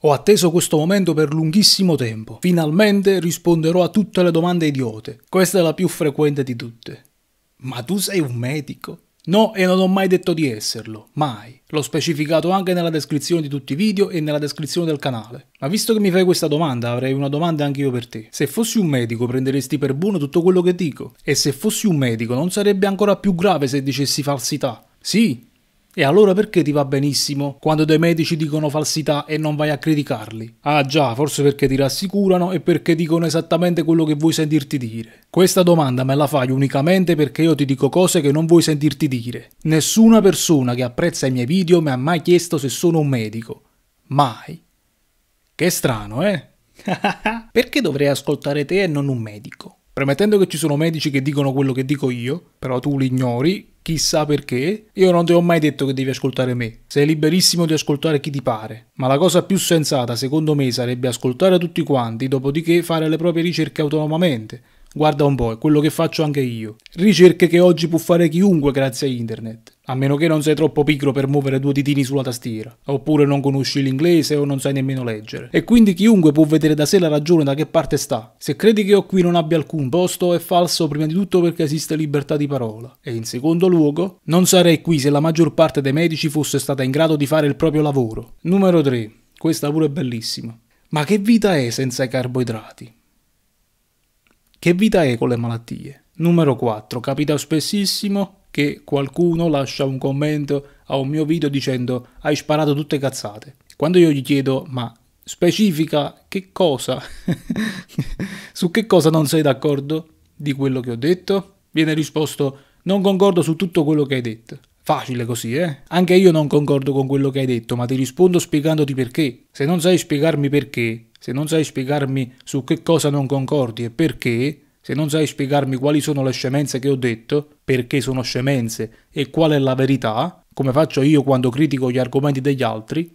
Ho atteso questo momento per lunghissimo tempo. Finalmente risponderò a tutte le domande idiote. Questa è la più frequente di tutte. Ma tu sei un medico? No, e non ho mai detto di esserlo, mai. L'ho specificato anche nella descrizione di tutti i video e nella descrizione del canale. Ma visto che mi fai questa domanda, avrei una domanda anche io per te. Se fossi un medico, prenderesti per buono tutto quello che dico? E se fossi un medico, non sarebbe ancora più grave se dicessi falsità? Sì, e allora perché ti va benissimo quando dei medici dicono falsità e non vai a criticarli? Ah già, forse perché ti rassicurano e perché dicono esattamente quello che vuoi sentirti dire. Questa domanda me la fai unicamente perché io ti dico cose che non vuoi sentirti dire. Nessuna persona che apprezza i miei video mi ha mai chiesto se sono un medico. Mai. Che strano, eh? perché dovrei ascoltare te e non un medico? Premettendo che ci sono medici che dicono quello che dico io, però tu li ignori, chissà perché, io non ti ho mai detto che devi ascoltare me. Sei liberissimo di ascoltare chi ti pare. Ma la cosa più sensata, secondo me, sarebbe ascoltare tutti quanti, dopodiché fare le proprie ricerche autonomamente Guarda un po', è quello che faccio anche io. Ricerche che oggi può fare chiunque grazie a internet. A meno che non sei troppo piccolo per muovere due ditini sulla tastiera, oppure non conosci l'inglese o non sai nemmeno leggere. E quindi chiunque può vedere da sé la ragione da che parte sta. Se credi che io qui non abbia alcun posto è falso prima di tutto perché esiste libertà di parola. E in secondo luogo, non sarei qui se la maggior parte dei medici fosse stata in grado di fare il proprio lavoro. Numero 3. Questa pure è bellissima. Ma che vita è senza i carboidrati? Che vita è con le malattie? Numero 4. Capita spessissimo che qualcuno lascia un commento a un mio video dicendo hai sparato tutte cazzate. Quando io gli chiedo ma specifica che cosa, su che cosa non sei d'accordo di quello che ho detto, viene risposto non concordo su tutto quello che hai detto. Facile così, eh? Anche io non concordo con quello che hai detto, ma ti rispondo spiegandoti perché. Se non sai spiegarmi perché, se non sai spiegarmi su che cosa non concordi e perché, se non sai spiegarmi quali sono le scemenze che ho detto, perché sono scemenze e qual è la verità, come faccio io quando critico gli argomenti degli altri,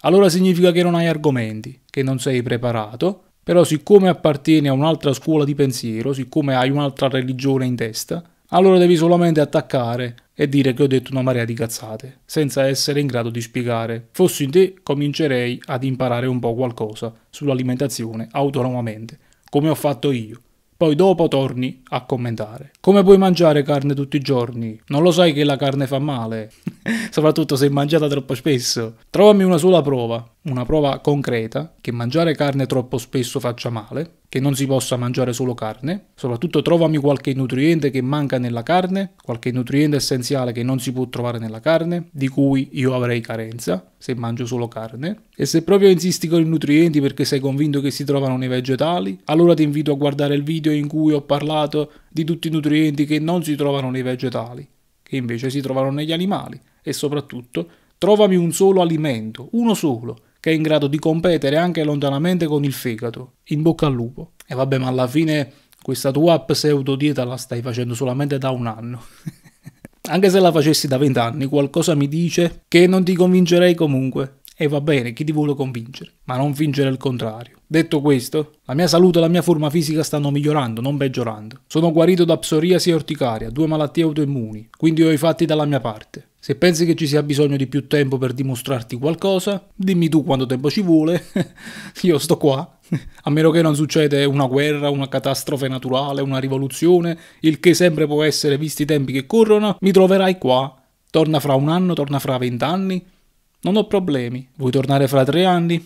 allora significa che non hai argomenti, che non sei preparato, però siccome appartieni a un'altra scuola di pensiero, siccome hai un'altra religione in testa, allora devi solamente attaccare e dire che ho detto una marea di cazzate, senza essere in grado di spiegare. Fossi in te, comincerei ad imparare un po' qualcosa sull'alimentazione autonomamente, come ho fatto io. Poi dopo torni a commentare. Come puoi mangiare carne tutti i giorni? Non lo sai che la carne fa male, soprattutto se mangiata troppo spesso. Trovami una sola prova una prova concreta che mangiare carne troppo spesso faccia male, che non si possa mangiare solo carne, soprattutto trovami qualche nutriente che manca nella carne, qualche nutriente essenziale che non si può trovare nella carne, di cui io avrei carenza se mangio solo carne, e se proprio insisti con i nutrienti perché sei convinto che si trovano nei vegetali, allora ti invito a guardare il video in cui ho parlato di tutti i nutrienti che non si trovano nei vegetali, che invece si trovano negli animali, e soprattutto trovami un solo alimento, uno solo, che è in grado di competere anche lontanamente con il fegato. In bocca al lupo. E vabbè, ma alla fine questa tua pseudo dieta la stai facendo solamente da un anno. anche se la facessi da vent'anni, qualcosa mi dice che non ti convincerei comunque e va bene chi ti vuole convincere, ma non vincere il contrario. Detto questo, la mia salute e la mia forma fisica stanno migliorando, non peggiorando. Sono guarito da psoriasi e orticaria, due malattie autoimmuni, quindi ho i fatti dalla mia parte. Se pensi che ci sia bisogno di più tempo per dimostrarti qualcosa, dimmi tu quanto tempo ci vuole, io sto qua. A meno che non succeda una guerra, una catastrofe naturale, una rivoluzione, il che sempre può essere visti i tempi che corrono, mi troverai qua. Torna fra un anno, torna fra vent'anni, non ho problemi. Vuoi tornare fra tre anni?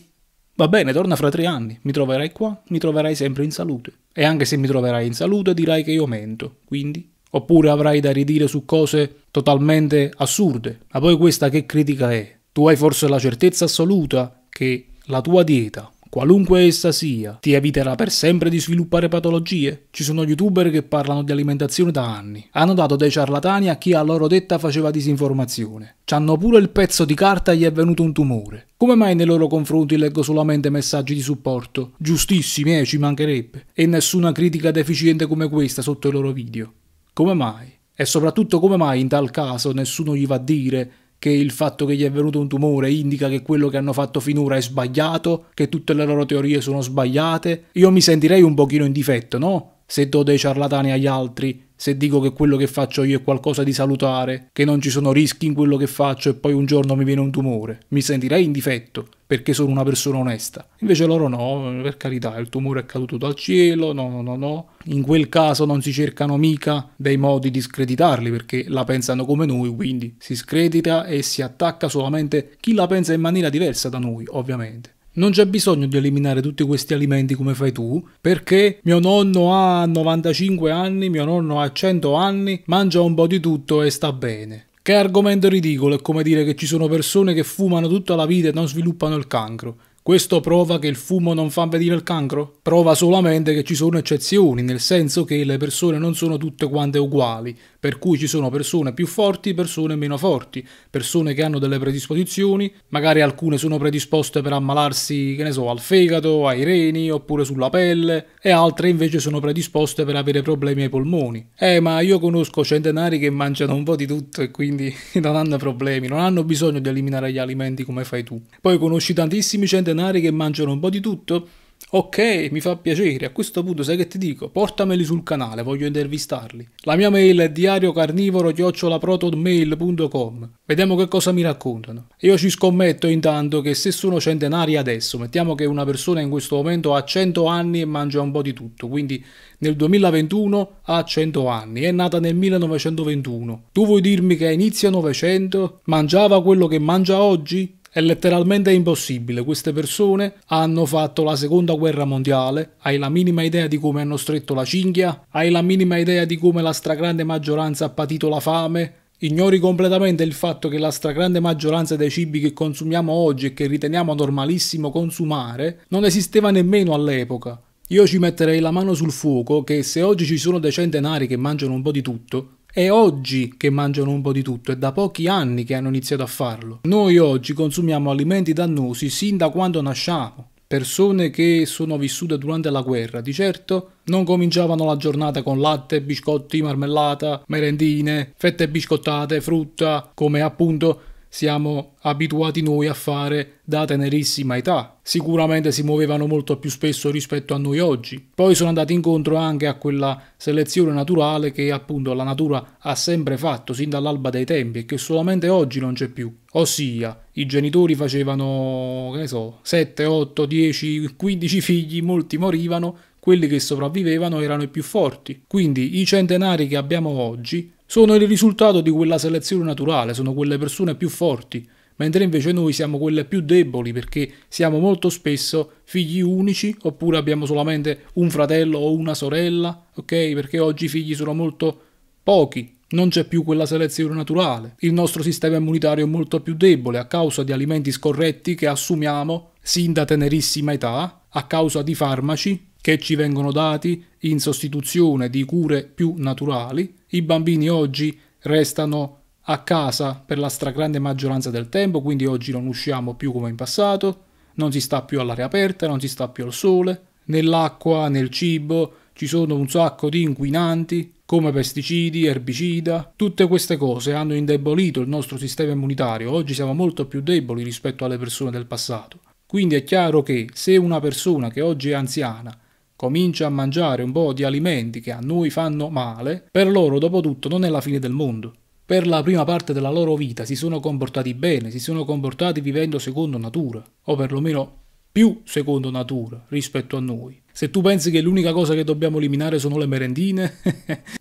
Va bene, torna fra tre anni. Mi troverai qua, mi troverai sempre in salute. E anche se mi troverai in salute dirai che io mento. Quindi oppure avrai da ridire su cose totalmente assurde. Ma poi questa che critica è? Tu hai forse la certezza assoluta che la tua dieta qualunque essa sia, ti eviterà per sempre di sviluppare patologie? Ci sono youtuber che parlano di alimentazione da anni, hanno dato dei ciarlatani a chi a loro detta faceva disinformazione. C'hanno pure il pezzo di carta e gli è venuto un tumore. Come mai nei loro confronti leggo solamente messaggi di supporto? Giustissimi, eh, ci mancherebbe. E nessuna critica deficiente come questa sotto i loro video. Come mai? E soprattutto come mai in tal caso nessuno gli va a dire che il fatto che gli è venuto un tumore indica che quello che hanno fatto finora è sbagliato, che tutte le loro teorie sono sbagliate, io mi sentirei un pochino in difetto, no? Se do dei ciarlatani agli altri se dico che quello che faccio io è qualcosa di salutare, che non ci sono rischi in quello che faccio e poi un giorno mi viene un tumore. Mi sentirei in difetto perché sono una persona onesta. Invece loro no, per carità, il tumore è caduto dal cielo, no, no, no. In quel caso non si cercano mica dei modi di screditarli perché la pensano come noi, quindi si scredita e si attacca solamente chi la pensa in maniera diversa da noi, ovviamente. Non c'è bisogno di eliminare tutti questi alimenti come fai tu, perché mio nonno ha 95 anni, mio nonno ha 100 anni, mangia un po' di tutto e sta bene. Che argomento ridicolo è come dire che ci sono persone che fumano tutta la vita e non sviluppano il cancro. Questo prova che il fumo non fa venire il cancro? Prova solamente che ci sono eccezioni, nel senso che le persone non sono tutte quante uguali, per cui ci sono persone più forti, persone meno forti, persone che hanno delle predisposizioni, magari alcune sono predisposte per ammalarsi, che ne so, al fegato, ai reni, oppure sulla pelle, e altre invece sono predisposte per avere problemi ai polmoni. Eh, ma io conosco centenari che mangiano un po' di tutto e quindi non hanno problemi, non hanno bisogno di eliminare gli alimenti come fai tu. Poi conosci tantissimi centenari denari che mangiano un po' di tutto? Ok, mi fa piacere, a questo punto sai che ti dico? Portameli sul canale, voglio intervistarli. La mia mail è diariocarnivoro-protonmail.com Vediamo che cosa mi raccontano. Io ci scommetto intanto che se sono centenari adesso, mettiamo che una persona in questo momento ha 100 anni e mangia un po' di tutto, quindi nel 2021 ha 100 anni, è nata nel 1921. Tu vuoi dirmi che a inizio 900 mangiava quello che mangia oggi? È letteralmente impossibile, queste persone hanno fatto la seconda guerra mondiale, hai la minima idea di come hanno stretto la cinghia, hai la minima idea di come la stragrande maggioranza ha patito la fame, Ignori completamente il fatto che la stragrande maggioranza dei cibi che consumiamo oggi e che riteniamo normalissimo consumare non esisteva nemmeno all'epoca. Io ci metterei la mano sul fuoco che se oggi ci sono dei centenari che mangiano un po' di tutto, è oggi che mangiano un po' di tutto, è da pochi anni che hanno iniziato a farlo. Noi oggi consumiamo alimenti dannosi sin da quando nasciamo. Persone che sono vissute durante la guerra, di certo non cominciavano la giornata con latte, biscotti, marmellata, merendine, fette biscottate, frutta, come appunto siamo abituati noi a fare da tenerissima età. Sicuramente si muovevano molto più spesso rispetto a noi oggi. Poi sono andati incontro anche a quella selezione naturale che appunto la natura ha sempre fatto sin dall'alba dei tempi e che solamente oggi non c'è più. Ossia, i genitori facevano, che ne so, 7, 8, 10, 15 figli, molti morivano, quelli che sopravvivevano erano i più forti. Quindi i centenari che abbiamo oggi sono il risultato di quella selezione naturale, sono quelle persone più forti, mentre invece noi siamo quelle più deboli perché siamo molto spesso figli unici oppure abbiamo solamente un fratello o una sorella, ok? Perché oggi i figli sono molto pochi, non c'è più quella selezione naturale. Il nostro sistema immunitario è molto più debole a causa di alimenti scorretti che assumiamo sin da tenerissima età, a causa di farmaci che ci vengono dati in sostituzione di cure più naturali, i bambini oggi restano a casa per la stragrande maggioranza del tempo, quindi oggi non usciamo più come in passato, non si sta più all'aria aperta, non si sta più al sole, nell'acqua, nel cibo ci sono un sacco di inquinanti come pesticidi, erbicida, tutte queste cose hanno indebolito il nostro sistema immunitario, oggi siamo molto più deboli rispetto alle persone del passato. Quindi è chiaro che se una persona che oggi è anziana comincia a mangiare un po' di alimenti che a noi fanno male, per loro dopo tutto non è la fine del mondo. Per la prima parte della loro vita si sono comportati bene, si sono comportati vivendo secondo natura, o perlomeno più secondo natura rispetto a noi. Se tu pensi che l'unica cosa che dobbiamo eliminare sono le merendine,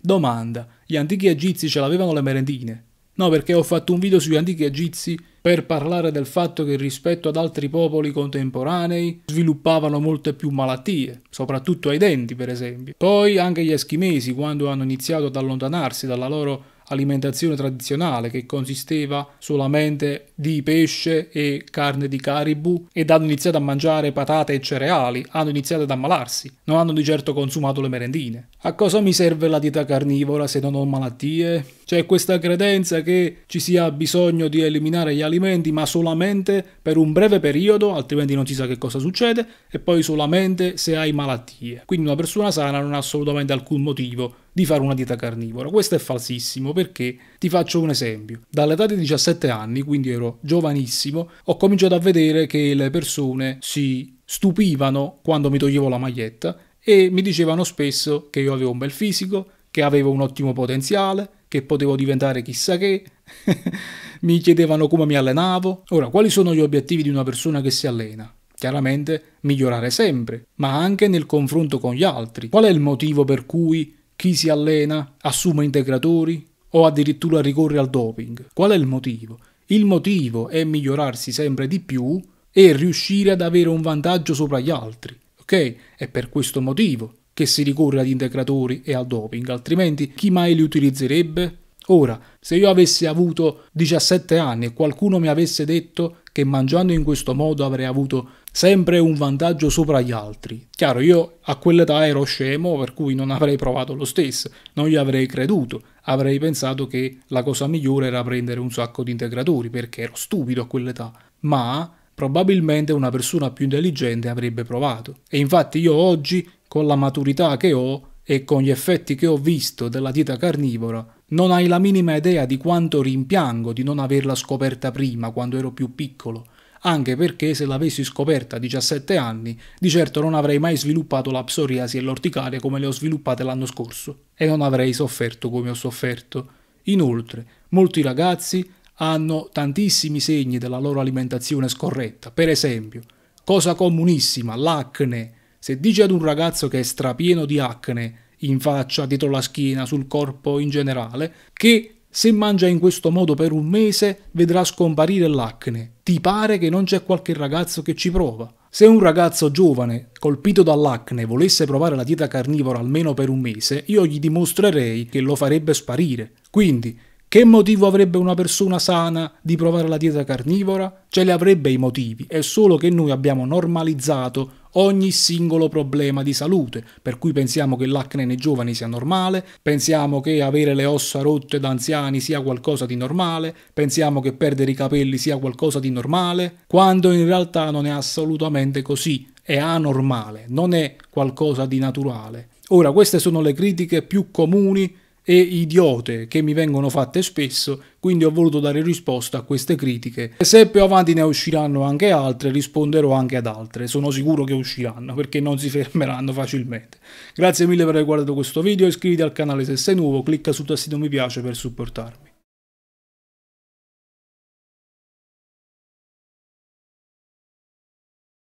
domanda, gli antichi egizi ce l'avevano le merendine? No, perché ho fatto un video sugli antichi egizi per parlare del fatto che rispetto ad altri popoli contemporanei sviluppavano molte più malattie, soprattutto ai denti per esempio. Poi anche gli eschimesi, quando hanno iniziato ad allontanarsi dalla loro alimentazione tradizionale che consisteva solamente di pesce e carne di caribu ed hanno iniziato a mangiare patate e cereali, hanno iniziato ad ammalarsi, non hanno di certo consumato le merendine. A cosa mi serve la dieta carnivora se non ho malattie? C'è questa credenza che ci sia bisogno di eliminare gli alimenti ma solamente per un breve periodo, altrimenti non si sa che cosa succede, e poi solamente se hai malattie. Quindi una persona sana non ha assolutamente alcun motivo di fare una dieta carnivora. Questo è falsissimo perché ti faccio un esempio. Dall'età di 17 anni, quindi ero giovanissimo, ho cominciato a vedere che le persone si stupivano quando mi toglievo la maglietta e mi dicevano spesso che io avevo un bel fisico, che avevo un ottimo potenziale, che potevo diventare chissà che, mi chiedevano come mi allenavo. Ora, quali sono gli obiettivi di una persona che si allena? Chiaramente migliorare sempre, ma anche nel confronto con gli altri. Qual è il motivo per cui chi si allena assume integratori o addirittura ricorre al doping? Qual è il motivo? Il motivo è migliorarsi sempre di più e riuscire ad avere un vantaggio sopra gli altri ok? È per questo motivo che si ricorre agli integratori e al doping, altrimenti chi mai li utilizzerebbe? Ora, se io avessi avuto 17 anni e qualcuno mi avesse detto che mangiando in questo modo avrei avuto sempre un vantaggio sopra gli altri, chiaro, io a quell'età ero scemo, per cui non avrei provato lo stesso, non gli avrei creduto, avrei pensato che la cosa migliore era prendere un sacco di integratori, perché ero stupido a quell'età, ma probabilmente una persona più intelligente avrebbe provato. E infatti io oggi, con la maturità che ho e con gli effetti che ho visto della dieta carnivora, non hai la minima idea di quanto rimpiango di non averla scoperta prima, quando ero più piccolo, anche perché se l'avessi scoperta a 17 anni, di certo non avrei mai sviluppato la psoriasi e l'orticaria come le ho sviluppate l'anno scorso, e non avrei sofferto come ho sofferto. Inoltre, molti ragazzi hanno tantissimi segni della loro alimentazione scorretta. Per esempio, cosa comunissima, l'acne. Se dici ad un ragazzo che è strapieno di acne in faccia, dietro la schiena, sul corpo in generale, che se mangia in questo modo per un mese vedrà scomparire l'acne. Ti pare che non c'è qualche ragazzo che ci prova? Se un ragazzo giovane colpito dall'acne volesse provare la dieta carnivora almeno per un mese, io gli dimostrerei che lo farebbe sparire. Quindi, che motivo avrebbe una persona sana di provare la dieta carnivora? Ce li avrebbe i motivi, è solo che noi abbiamo normalizzato ogni singolo problema di salute, per cui pensiamo che l'acne nei giovani sia normale, pensiamo che avere le ossa rotte da anziani sia qualcosa di normale, pensiamo che perdere i capelli sia qualcosa di normale, quando in realtà non è assolutamente così, è anormale, non è qualcosa di naturale. Ora, queste sono le critiche più comuni e idiote che mi vengono fatte spesso, quindi ho voluto dare risposta a queste critiche. E se più avanti ne usciranno anche altre, risponderò anche ad altre, sono sicuro che usciranno perché non si fermeranno facilmente. Grazie mille per aver guardato questo video, iscriviti al canale se sei nuovo, clicca sul tasto mi piace per supportarmi.